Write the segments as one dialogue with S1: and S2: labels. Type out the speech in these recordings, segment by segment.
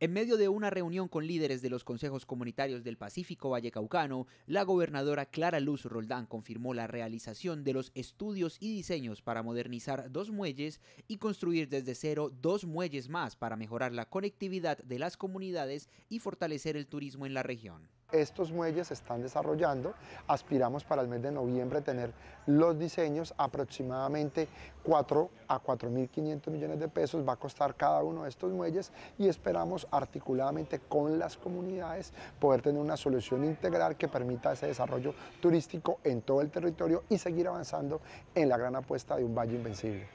S1: En medio de una reunión con líderes de los consejos comunitarios del Pacífico Vallecaucano, la gobernadora Clara Luz Roldán confirmó la realización de los estudios y diseños para modernizar dos muelles y construir desde cero dos muelles más para mejorar la conectividad de las comunidades y fortalecer el turismo en la región.
S2: Estos muelles se están desarrollando, aspiramos para el mes de noviembre tener los diseños aproximadamente 4 a 4.500 millones de pesos va a costar cada uno de estos muelles y esperamos articuladamente con las comunidades poder tener una solución integral que permita ese desarrollo turístico en todo el territorio y seguir avanzando en la gran apuesta de un valle invencible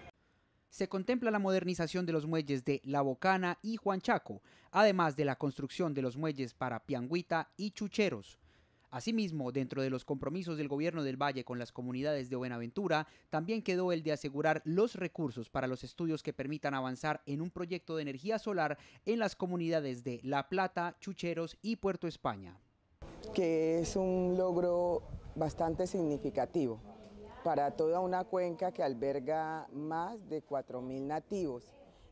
S1: se contempla la modernización de los muelles de La Bocana y Juanchaco, además de la construcción de los muelles para Pianguita y Chucheros. Asimismo, dentro de los compromisos del gobierno del Valle con las comunidades de Buenaventura, también quedó el de asegurar los recursos para los estudios que permitan avanzar en un proyecto de energía solar en las comunidades de La Plata, Chucheros y Puerto España.
S3: Que es un logro bastante significativo para toda una cuenca que alberga más de 4.000 nativos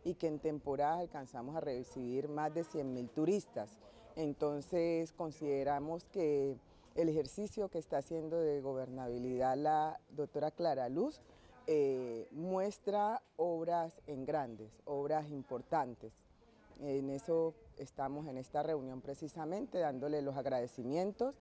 S3: y que en temporada alcanzamos a recibir más de 100.000 turistas. Entonces consideramos que el ejercicio que está haciendo de gobernabilidad la doctora Clara Luz eh, muestra obras en grandes, obras importantes. En eso estamos en esta reunión precisamente, dándole los agradecimientos.